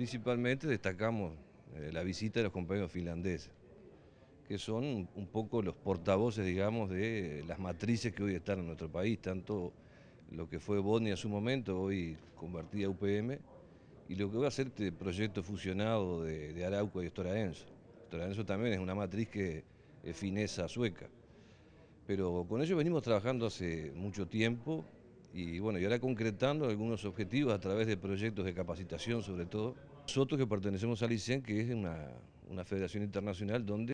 Principalmente destacamos eh, la visita de los compañeros finlandeses, que son un poco los portavoces, digamos, de las matrices que hoy están en nuestro país, tanto lo que fue Boni en su momento, hoy convertida a UPM, y lo que va a ser este proyecto fusionado de, Arauco y Estora Enso. también es una matriz que es eh, finesa sueca. Pero con ellos venimos trabajando hace mucho tiempo, y bueno, y ahora concretando algunos objetivos a través de proyectos de capacitación sobre todo. Nosotros que pertenecemos al ICEN, que es una, una federación internacional donde